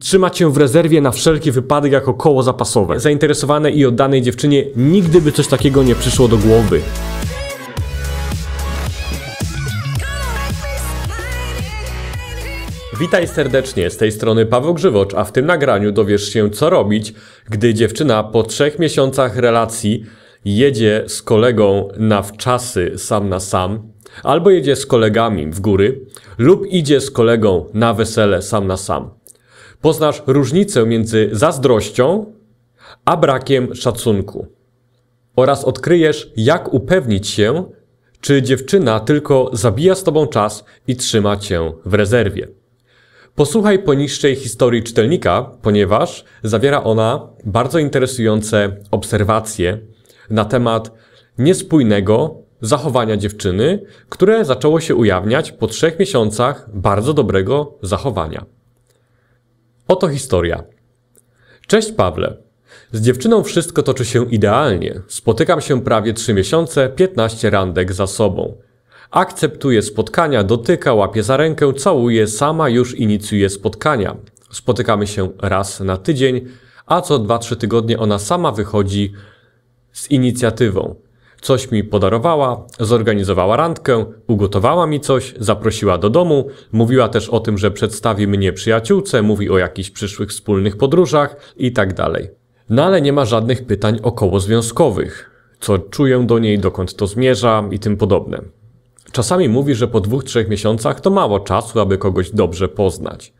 Trzymać się w rezerwie na wszelki wypadek jako koło zapasowe. Zainteresowane i oddanej dziewczynie nigdy by coś takiego nie przyszło do głowy. Witaj serdecznie, z tej strony Paweł Grzywocz, a w tym nagraniu dowiesz się co robić, gdy dziewczyna po trzech miesiącach relacji jedzie z kolegą na wczasy sam na sam, albo jedzie z kolegami w góry, lub idzie z kolegą na wesele sam na sam poznasz różnicę między zazdrością a brakiem szacunku. Oraz odkryjesz, jak upewnić się, czy dziewczyna tylko zabija z tobą czas i trzyma cię w rezerwie. Posłuchaj poniższej historii czytelnika, ponieważ zawiera ona bardzo interesujące obserwacje na temat niespójnego zachowania dziewczyny, które zaczęło się ujawniać po trzech miesiącach bardzo dobrego zachowania. Oto historia. Cześć Pawle. Z dziewczyną wszystko toczy się idealnie. Spotykam się prawie 3 miesiące, 15 randek za sobą. Akceptuję spotkania, dotyka, łapie za rękę, całuje, sama już inicjuje spotkania. Spotykamy się raz na tydzień, a co 2-3 tygodnie ona sama wychodzi z inicjatywą. Coś mi podarowała, zorganizowała randkę, ugotowała mi coś, zaprosiła do domu, mówiła też o tym, że przedstawi mnie przyjaciółce, mówi o jakichś przyszłych wspólnych podróżach i tak dalej. No ale nie ma żadnych pytań około związkowych, Co czuję do niej, dokąd to zmierza i tym podobne. Czasami mówi, że po dwóch, trzech miesiącach to mało czasu, aby kogoś dobrze poznać.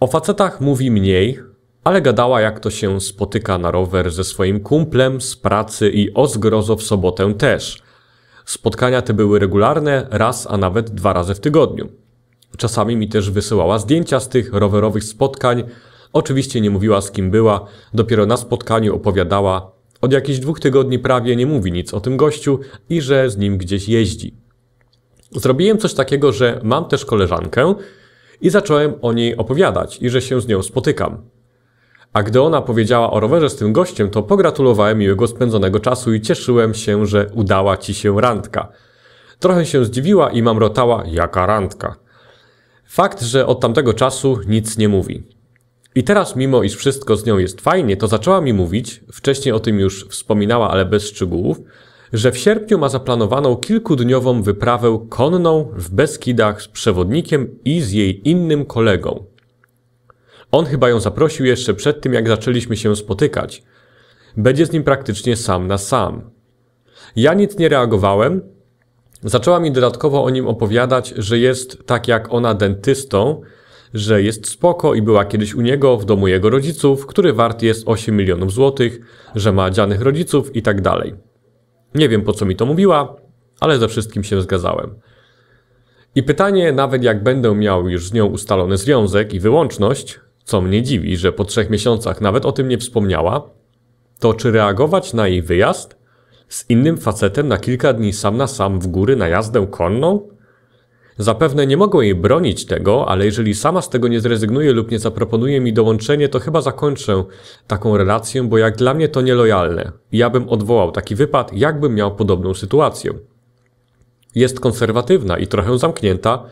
O facetach mówi mniej, ale gadała jak to się spotyka na rower ze swoim kumplem z pracy i o zgrozo w sobotę też. Spotkania te były regularne, raz a nawet dwa razy w tygodniu. Czasami mi też wysyłała zdjęcia z tych rowerowych spotkań. Oczywiście nie mówiła z kim była, dopiero na spotkaniu opowiadała. Od jakichś dwóch tygodni prawie nie mówi nic o tym gościu i że z nim gdzieś jeździ. Zrobiłem coś takiego, że mam też koleżankę i zacząłem o niej opowiadać i że się z nią spotykam. A gdy ona powiedziała o rowerze z tym gościem, to pogratulowałem miłego spędzonego czasu i cieszyłem się, że udała ci się randka. Trochę się zdziwiła i mamrotała, jaka randka. Fakt, że od tamtego czasu nic nie mówi. I teraz, mimo iż wszystko z nią jest fajnie, to zaczęła mi mówić, wcześniej o tym już wspominała, ale bez szczegółów, że w sierpniu ma zaplanowaną kilkudniową wyprawę konną w Beskidach z przewodnikiem i z jej innym kolegą. On chyba ją zaprosił jeszcze przed tym, jak zaczęliśmy się spotykać. Będzie z nim praktycznie sam na sam. Ja nic nie reagowałem. Zaczęła mi dodatkowo o nim opowiadać, że jest tak jak ona dentystą, że jest spoko i była kiedyś u niego w domu jego rodziców, który wart jest 8 milionów złotych, że ma dzianych rodziców i tak dalej. Nie wiem po co mi to mówiła, ale ze wszystkim się zgadzałem. I pytanie, nawet jak będę miał już z nią ustalony związek i wyłączność, co mnie dziwi, że po trzech miesiącach nawet o tym nie wspomniała, to czy reagować na jej wyjazd? Z innym facetem na kilka dni sam na sam w góry na jazdę konną? Zapewne nie mogę jej bronić tego, ale jeżeli sama z tego nie zrezygnuje lub nie zaproponuje mi dołączenie, to chyba zakończę taką relację, bo jak dla mnie to nielojalne. Ja bym odwołał taki wypad, jakbym miał podobną sytuację. Jest konserwatywna i trochę zamknięta,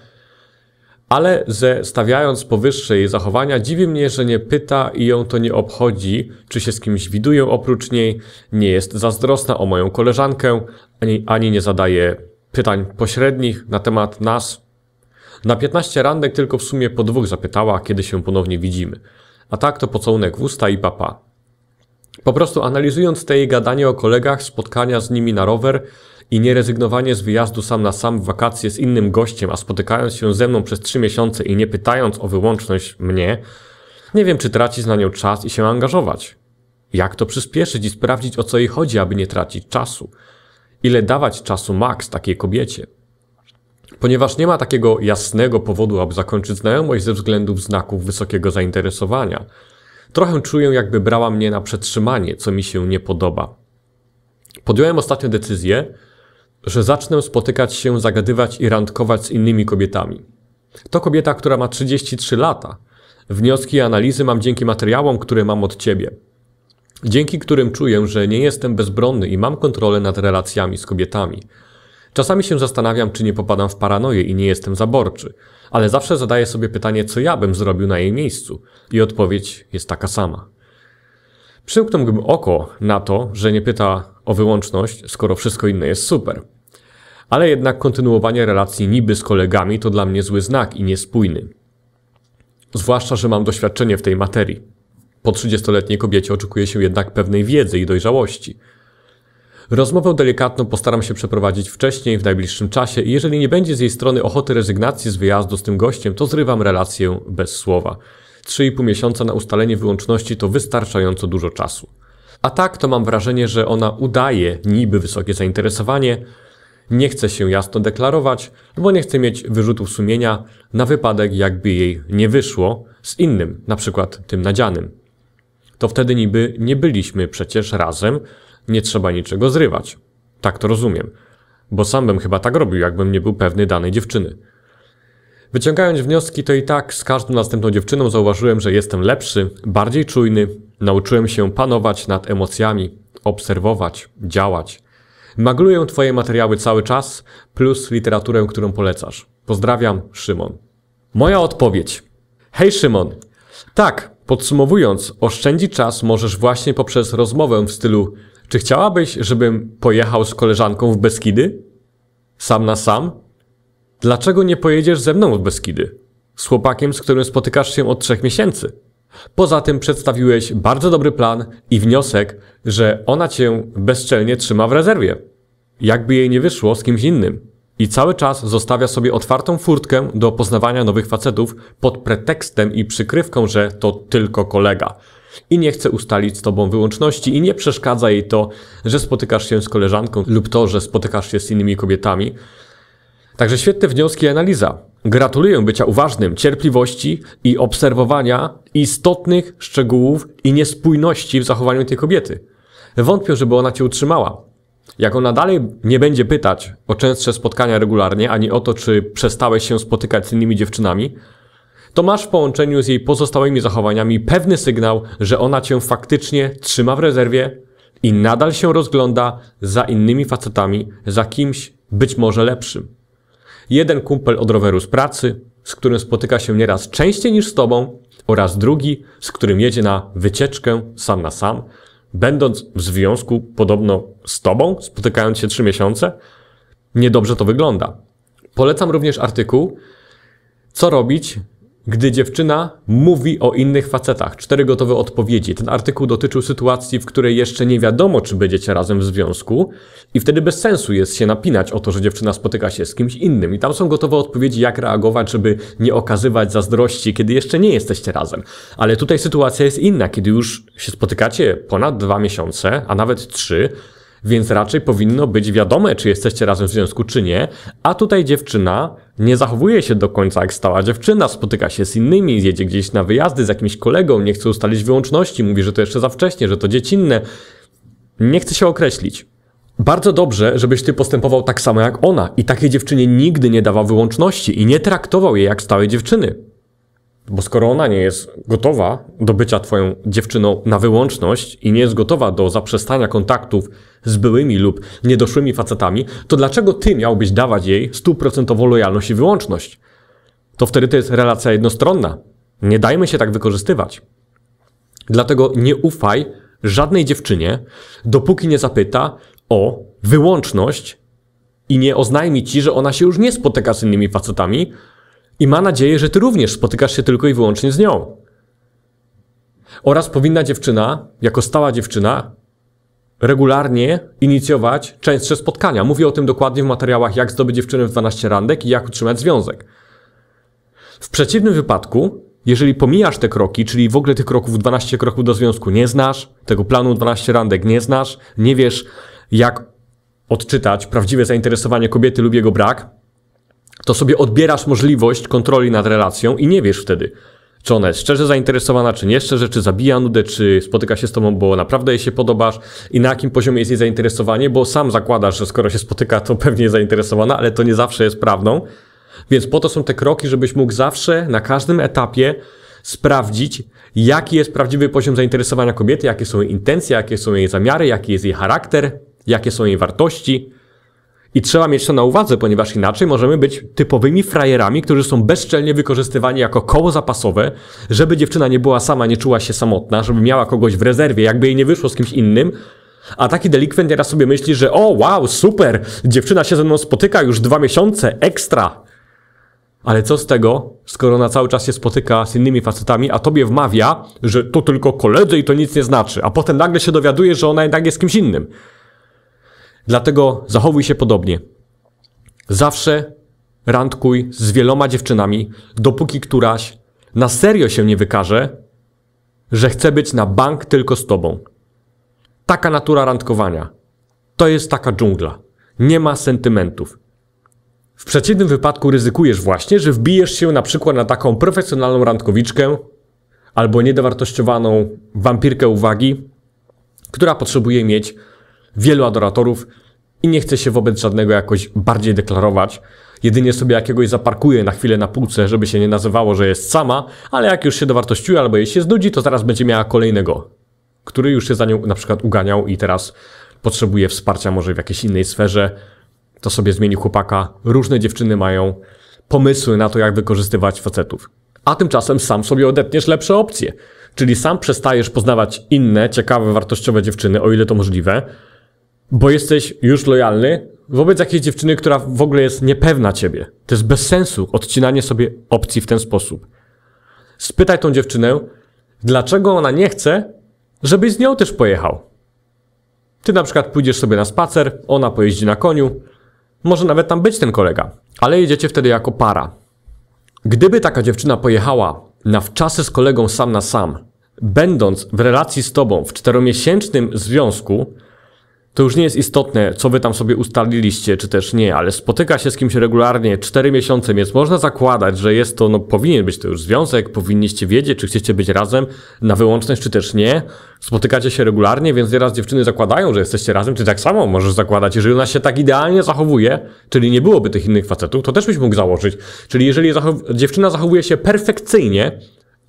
ale ze stawiając powyższe jej zachowania, dziwi mnie, że nie pyta i ją to nie obchodzi, czy się z kimś widuję oprócz niej, nie jest zazdrosna o moją koleżankę, ani, ani nie zadaje pytań pośrednich na temat nas. Na 15 randek tylko w sumie po dwóch zapytała, kiedy się ponownie widzimy. A tak to pocałunek w usta i papa. Po prostu analizując te jej gadanie o kolegach, spotkania z nimi na rower, i nie rezygnowanie z wyjazdu sam na sam w wakacje z innym gościem, a spotykając się ze mną przez trzy miesiące i nie pytając o wyłączność mnie, nie wiem, czy tracić na nią czas i się angażować. Jak to przyspieszyć i sprawdzić, o co jej chodzi, aby nie tracić czasu? Ile dawać czasu maks takiej kobiecie? Ponieważ nie ma takiego jasnego powodu, aby zakończyć znajomość ze względów znaków wysokiego zainteresowania, trochę czuję, jakby brała mnie na przetrzymanie, co mi się nie podoba. Podjąłem ostatnią decyzję, że zacznę spotykać się, zagadywać i randkować z innymi kobietami. To kobieta, która ma 33 lata. Wnioski i analizy mam dzięki materiałom, które mam od ciebie. Dzięki którym czuję, że nie jestem bezbronny i mam kontrolę nad relacjami z kobietami. Czasami się zastanawiam, czy nie popadam w paranoję i nie jestem zaborczy, ale zawsze zadaję sobie pytanie, co ja bym zrobił na jej miejscu, i odpowiedź jest taka sama. Przyłknąłbym oko na to, że nie pyta, o wyłączność, skoro wszystko inne jest super. Ale jednak kontynuowanie relacji niby z kolegami to dla mnie zły znak i niespójny. Zwłaszcza, że mam doświadczenie w tej materii. Po 30-letniej kobiecie oczekuje się jednak pewnej wiedzy i dojrzałości. Rozmowę delikatną postaram się przeprowadzić wcześniej, w najbliższym czasie i jeżeli nie będzie z jej strony ochoty rezygnacji z wyjazdu z tym gościem, to zrywam relację bez słowa. 3,5 miesiąca na ustalenie wyłączności to wystarczająco dużo czasu. A tak to mam wrażenie, że ona udaje niby wysokie zainteresowanie, nie chce się jasno deklarować, no bo nie chce mieć wyrzutów sumienia na wypadek, jakby jej nie wyszło z innym, na przykład tym nadzianym. To wtedy niby nie byliśmy przecież razem, nie trzeba niczego zrywać. Tak to rozumiem, bo sam bym chyba tak robił, jakbym nie był pewny danej dziewczyny. Wyciągając wnioski, to i tak z każdą następną dziewczyną zauważyłem, że jestem lepszy, bardziej czujny, nauczyłem się panować nad emocjami, obserwować, działać. Magluję Twoje materiały cały czas, plus literaturę, którą polecasz. Pozdrawiam, Szymon. Moja odpowiedź. Hej, Szymon. Tak, podsumowując, oszczędzi czas możesz właśnie poprzez rozmowę w stylu czy chciałabyś, żebym pojechał z koleżanką w Beskidy? Sam na sam? Dlaczego nie pojedziesz ze mną w Beskidy? Z chłopakiem, z którym spotykasz się od trzech miesięcy. Poza tym przedstawiłeś bardzo dobry plan i wniosek, że ona cię bezczelnie trzyma w rezerwie. Jakby jej nie wyszło z kimś innym. I cały czas zostawia sobie otwartą furtkę do poznawania nowych facetów pod pretekstem i przykrywką, że to tylko kolega. I nie chce ustalić z tobą wyłączności i nie przeszkadza jej to, że spotykasz się z koleżanką lub to, że spotykasz się z innymi kobietami, Także świetne wnioski i analiza. Gratuluję bycia uważnym, cierpliwości i obserwowania istotnych szczegółów i niespójności w zachowaniu tej kobiety. Wątpię, żeby ona cię utrzymała. Jak ona dalej nie będzie pytać o częstsze spotkania regularnie, ani o to, czy przestałeś się spotykać z innymi dziewczynami, to masz w połączeniu z jej pozostałymi zachowaniami pewny sygnał, że ona cię faktycznie trzyma w rezerwie i nadal się rozgląda za innymi facetami, za kimś być może lepszym. Jeden kumpel od roweru z pracy, z którym spotyka się nieraz częściej niż z tobą, oraz drugi, z którym jedzie na wycieczkę sam na sam, będąc w związku podobno z tobą, spotykając się trzy miesiące, niedobrze to wygląda. Polecam również artykuł, co robić, gdy dziewczyna mówi o innych facetach. Cztery gotowe odpowiedzi. Ten artykuł dotyczył sytuacji, w której jeszcze nie wiadomo, czy będziecie razem w związku, i wtedy bez sensu jest się napinać o to, że dziewczyna spotyka się z kimś innym. I tam są gotowe odpowiedzi, jak reagować, żeby nie okazywać zazdrości, kiedy jeszcze nie jesteście razem. Ale tutaj sytuacja jest inna, kiedy już się spotykacie ponad dwa miesiące, a nawet trzy więc raczej powinno być wiadome, czy jesteście razem w związku, czy nie. A tutaj dziewczyna nie zachowuje się do końca jak stała dziewczyna, spotyka się z innymi, jedzie gdzieś na wyjazdy z jakimś kolegą, nie chce ustalić wyłączności, mówi, że to jeszcze za wcześnie, że to dziecinne. Nie chce się określić. Bardzo dobrze, żebyś ty postępował tak samo jak ona i takiej dziewczynie nigdy nie dawał wyłączności i nie traktował jej jak stałej dziewczyny. Bo skoro ona nie jest gotowa do bycia twoją dziewczyną na wyłączność i nie jest gotowa do zaprzestania kontaktów z byłymi lub niedoszłymi facetami, to dlaczego ty miałbyś dawać jej stuprocentową lojalność i wyłączność? To wtedy to jest relacja jednostronna. Nie dajmy się tak wykorzystywać. Dlatego nie ufaj żadnej dziewczynie, dopóki nie zapyta o wyłączność i nie oznajmi ci, że ona się już nie spotyka z innymi facetami, i ma nadzieję, że ty również spotykasz się tylko i wyłącznie z nią. Oraz powinna dziewczyna, jako stała dziewczyna, regularnie inicjować częstsze spotkania. Mówię o tym dokładnie w materiałach, jak zdobyć dziewczynę w 12 randek i jak utrzymać związek. W przeciwnym wypadku, jeżeli pomijasz te kroki, czyli w ogóle tych kroków 12 kroków do związku nie znasz, tego planu 12 randek nie znasz, nie wiesz, jak odczytać prawdziwe zainteresowanie kobiety lub jego brak, to sobie odbierasz możliwość kontroli nad relacją i nie wiesz wtedy, czy ona jest szczerze zainteresowana, czy nie szczerze, czy zabija nudę, czy spotyka się z tobą, bo naprawdę jej się podobasz i na jakim poziomie jest jej zainteresowanie, bo sam zakładasz, że skoro się spotyka, to pewnie jest zainteresowana, ale to nie zawsze jest prawdą. Więc po to są te kroki, żebyś mógł zawsze na każdym etapie sprawdzić, jaki jest prawdziwy poziom zainteresowania kobiety, jakie są jej intencje, jakie są jej zamiary, jaki jest jej charakter, jakie są jej wartości. I trzeba mieć to na uwadze, ponieważ inaczej możemy być typowymi frajerami, którzy są bezczelnie wykorzystywani jako koło zapasowe, żeby dziewczyna nie była sama, nie czuła się samotna, żeby miała kogoś w rezerwie, jakby jej nie wyszło z kimś innym. A taki delikwent teraz sobie myśli, że o, wow, super, dziewczyna się ze mną spotyka już dwa miesiące, ekstra. Ale co z tego, skoro ona cały czas się spotyka z innymi facetami, a tobie wmawia, że to tylko koledzy i to nic nie znaczy, a potem nagle się dowiaduje, że ona jednak jest kimś innym. Dlatego zachowuj się podobnie. Zawsze randkuj z wieloma dziewczynami, dopóki któraś na serio się nie wykaże, że chce być na bank tylko z tobą. Taka natura randkowania. To jest taka dżungla. Nie ma sentymentów. W przeciwnym wypadku ryzykujesz właśnie, że wbijesz się na przykład na taką profesjonalną randkowiczkę albo niedowartościowaną wampirkę uwagi, która potrzebuje mieć wielu adoratorów i nie chce się wobec żadnego jakoś bardziej deklarować. Jedynie sobie jakiegoś zaparkuje na chwilę na półce, żeby się nie nazywało, że jest sama, ale jak już się dowartościuje albo jej się znudzi, to zaraz będzie miała kolejnego, który już się za nią na przykład uganiał i teraz potrzebuje wsparcia może w jakiejś innej sferze, to sobie zmieni chłopaka. Różne dziewczyny mają pomysły na to, jak wykorzystywać facetów. A tymczasem sam sobie odetniesz lepsze opcje. Czyli sam przestajesz poznawać inne, ciekawe, wartościowe dziewczyny, o ile to możliwe, bo jesteś już lojalny wobec jakiejś dziewczyny, która w ogóle jest niepewna ciebie. To jest bez sensu odcinanie sobie opcji w ten sposób. Spytaj tą dziewczynę, dlaczego ona nie chce, żebyś z nią też pojechał. Ty na przykład pójdziesz sobie na spacer, ona pojeździ na koniu, może nawet tam być ten kolega, ale jedziecie wtedy jako para. Gdyby taka dziewczyna pojechała na wczasy z kolegą sam na sam, będąc w relacji z tobą w czteromiesięcznym związku, to już nie jest istotne, co wy tam sobie ustaliliście, czy też nie, ale spotyka się z kimś regularnie 4 miesiące, więc można zakładać, że jest to, no powinien być to już związek, powinniście wiedzieć, czy chcecie być razem na wyłączność, czy też nie. Spotykacie się regularnie, więc nieraz dziewczyny zakładają, że jesteście razem, czy tak samo możesz zakładać, jeżeli ona się tak idealnie zachowuje, czyli nie byłoby tych innych facetów, to też byś mógł założyć. Czyli jeżeli zachow dziewczyna zachowuje się perfekcyjnie,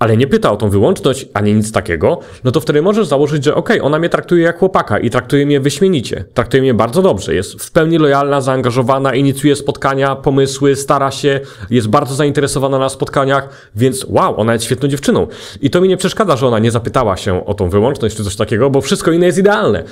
ale nie pyta o tą wyłączność ani nic takiego, no to wtedy możesz założyć, że okej, okay, ona mnie traktuje jak chłopaka i traktuje mnie wyśmienicie. Traktuje mnie bardzo dobrze, jest w pełni lojalna, zaangażowana, inicjuje spotkania, pomysły, stara się, jest bardzo zainteresowana na spotkaniach, więc wow, ona jest świetną dziewczyną. I to mi nie przeszkadza, że ona nie zapytała się o tą wyłączność czy coś takiego, bo wszystko inne jest idealne.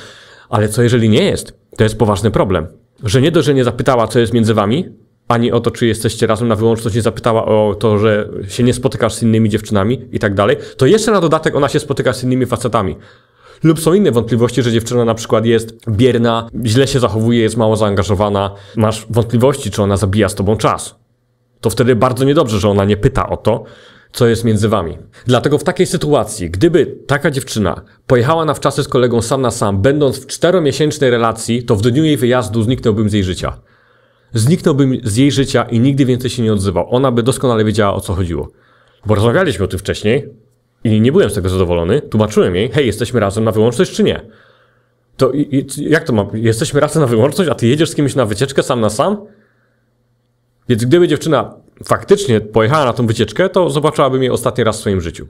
Ale co jeżeli nie jest? To jest poważny problem. Że nie dość, że nie zapytała, co jest między wami, ani o to, czy jesteście razem na wyłączność, nie zapytała o to, że się nie spotykasz z innymi dziewczynami i tak dalej, to jeszcze na dodatek ona się spotyka z innymi facetami. Lub są inne wątpliwości, że dziewczyna na przykład jest bierna, źle się zachowuje, jest mało zaangażowana, masz wątpliwości, czy ona zabija z tobą czas. To wtedy bardzo niedobrze, że ona nie pyta o to, co jest między wami. Dlatego w takiej sytuacji, gdyby taka dziewczyna pojechała na wczasy z kolegą sam na sam, będąc w czteromiesięcznej relacji, to w dniu jej wyjazdu zniknąłbym z jej życia zniknąłbym z jej życia i nigdy więcej się nie odzywał. Ona by doskonale wiedziała, o co chodziło. Bo rozmawialiśmy o tym wcześniej i nie byłem z tego zadowolony. Tłumaczyłem jej, hej, jesteśmy razem na wyłączność czy nie? To i, i, jak to mam? Jesteśmy razem na wyłączność, a ty jedziesz z kimś na wycieczkę sam na sam? Więc gdyby dziewczyna faktycznie pojechała na tą wycieczkę, to zobaczyłabym jej ostatni raz w swoim życiu.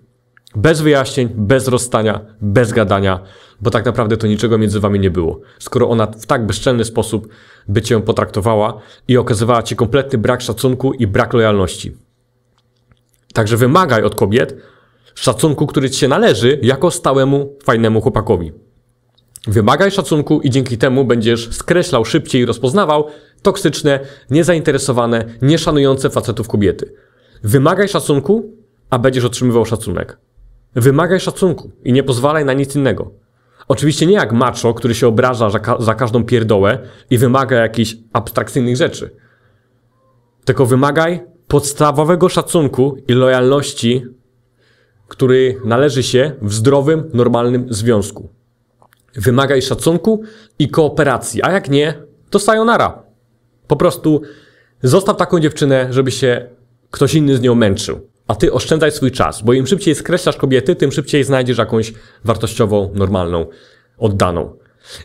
Bez wyjaśnień, bez rozstania, bez gadania, bo tak naprawdę to niczego między wami nie było. Skoro ona w tak bezczelny sposób by cię potraktowała i okazywała ci kompletny brak szacunku i brak lojalności. Także wymagaj od kobiet szacunku, który ci się należy jako stałemu, fajnemu chłopakowi. Wymagaj szacunku i dzięki temu będziesz skreślał szybciej i rozpoznawał toksyczne, niezainteresowane, nieszanujące facetów kobiety. Wymagaj szacunku, a będziesz otrzymywał szacunek. Wymagaj szacunku i nie pozwalaj na nic innego. Oczywiście nie jak macho, który się obraża za, ka za każdą pierdołę i wymaga jakichś abstrakcyjnych rzeczy. Tylko wymagaj podstawowego szacunku i lojalności, który należy się w zdrowym, normalnym związku. Wymagaj szacunku i kooperacji, a jak nie, to sayonara. Po prostu zostaw taką dziewczynę, żeby się ktoś inny z nią męczył a ty oszczędzaj swój czas, bo im szybciej skreślasz kobiety, tym szybciej znajdziesz jakąś wartościową, normalną, oddaną.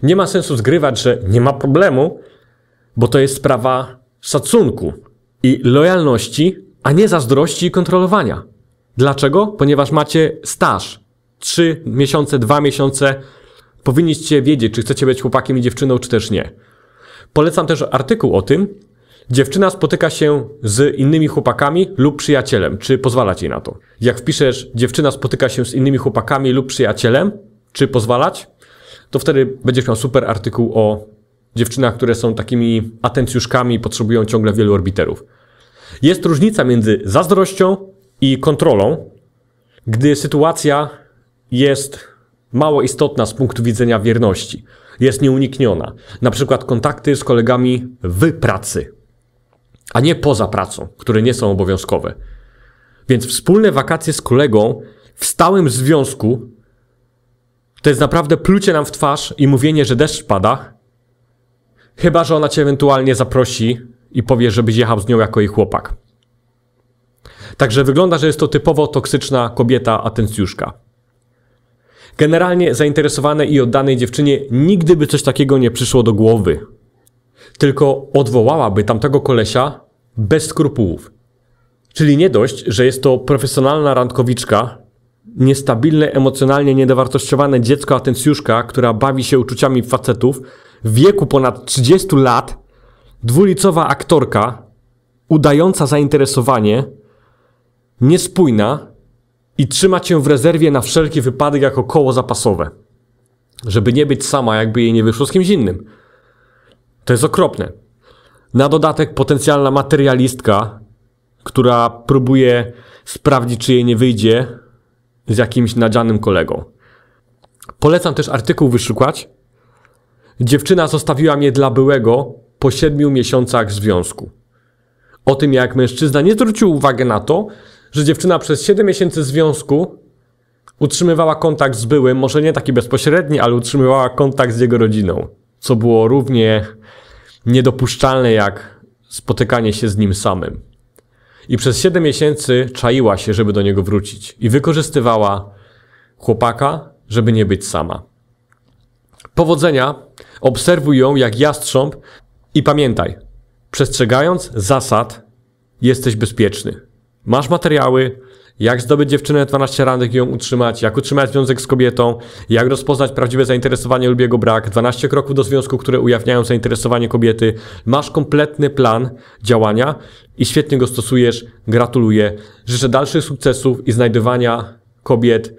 Nie ma sensu zgrywać, że nie ma problemu, bo to jest sprawa szacunku i lojalności, a nie zazdrości i kontrolowania. Dlaczego? Ponieważ macie staż. Trzy miesiące, dwa miesiące. Powinniście wiedzieć, czy chcecie być chłopakiem i dziewczyną, czy też nie. Polecam też artykuł o tym, Dziewczyna spotyka się z innymi chłopakami lub przyjacielem. Czy pozwalać jej na to? Jak wpiszesz dziewczyna spotyka się z innymi chłopakami lub przyjacielem, czy pozwalać, to wtedy będziesz miał super artykuł o dziewczynach, które są takimi atencjuszkami i potrzebują ciągle wielu orbiterów. Jest różnica między zazdrością i kontrolą, gdy sytuacja jest mało istotna z punktu widzenia wierności, jest nieunikniona. Na przykład kontakty z kolegami w pracy a nie poza pracą, które nie są obowiązkowe. Więc wspólne wakacje z kolegą w stałym związku to jest naprawdę plucie nam w twarz i mówienie, że deszcz pada. Chyba, że ona cię ewentualnie zaprosi i powie, żebyś jechał z nią jako jej chłopak. Także wygląda, że jest to typowo toksyczna kobieta atencjuszka. Generalnie zainteresowane i oddanej dziewczynie nigdy by coś takiego nie przyszło do głowy tylko odwołałaby tamtego kolesia bez skrupułów. Czyli nie dość, że jest to profesjonalna randkowiczka, niestabilne, emocjonalnie niedowartościowane dziecko atencjuszka, która bawi się uczuciami facetów, w wieku ponad 30 lat, dwulicowa aktorka, udająca zainteresowanie, niespójna i trzyma cię w rezerwie na wszelki wypadek jako koło zapasowe. Żeby nie być sama, jakby jej nie wyszło z kimś innym. To jest okropne. Na dodatek potencjalna materialistka, która próbuje sprawdzić, czy jej nie wyjdzie z jakimś nadzianym kolegą. Polecam też artykuł wyszukać. Dziewczyna zostawiła mnie dla byłego po siedmiu miesiącach związku. O tym, jak mężczyzna nie zwrócił uwagi na to, że dziewczyna przez 7 miesięcy związku utrzymywała kontakt z byłym, może nie taki bezpośredni, ale utrzymywała kontakt z jego rodziną, co było równie niedopuszczalne jak spotykanie się z nim samym. I przez 7 miesięcy czaiła się, żeby do niego wrócić i wykorzystywała chłopaka, żeby nie być sama. Powodzenia, obserwuj ją jak jastrząb i pamiętaj, przestrzegając zasad, jesteś bezpieczny. Masz materiały, jak zdobyć dziewczynę 12 randek i ją utrzymać, jak utrzymać związek z kobietą, jak rozpoznać prawdziwe zainteresowanie lub jego brak, 12 kroków do związku, które ujawniają zainteresowanie kobiety. Masz kompletny plan działania i świetnie go stosujesz. Gratuluję. Życzę dalszych sukcesów i znajdywania kobiet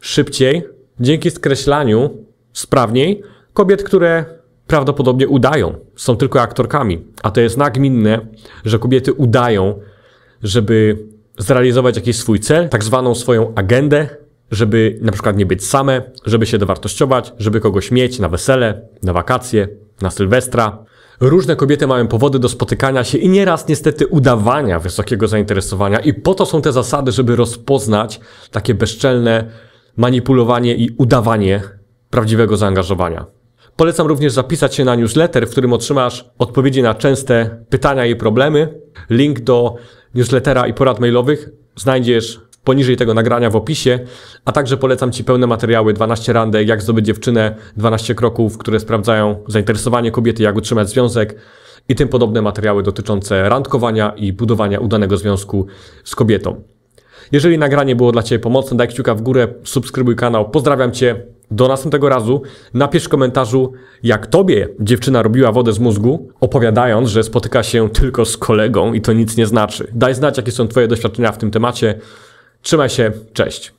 szybciej, dzięki skreślaniu sprawniej kobiet, które prawdopodobnie udają, są tylko aktorkami, a to jest nagminne, że kobiety udają, żeby zrealizować jakiś swój cel, tak zwaną swoją agendę, żeby na przykład nie być same, żeby się dowartościować, żeby kogoś mieć na wesele, na wakacje, na Sylwestra. Różne kobiety mają powody do spotykania się i nieraz niestety udawania wysokiego zainteresowania i po to są te zasady, żeby rozpoznać takie bezczelne manipulowanie i udawanie prawdziwego zaangażowania. Polecam również zapisać się na newsletter, w którym otrzymasz odpowiedzi na częste pytania i problemy, link do newslettera i porad mailowych znajdziesz poniżej tego nagrania w opisie, a także polecam Ci pełne materiały 12 randek, jak zdobyć dziewczynę, 12 kroków, które sprawdzają zainteresowanie kobiety, jak utrzymać związek i tym podobne materiały dotyczące randkowania i budowania udanego związku z kobietą. Jeżeli nagranie było dla Ciebie pomocne, daj kciuka w górę, subskrybuj kanał. Pozdrawiam Cię. Do następnego razu napisz w komentarzu, jak tobie dziewczyna robiła wodę z mózgu, opowiadając, że spotyka się tylko z kolegą i to nic nie znaczy. Daj znać, jakie są twoje doświadczenia w tym temacie. Trzymaj się, cześć.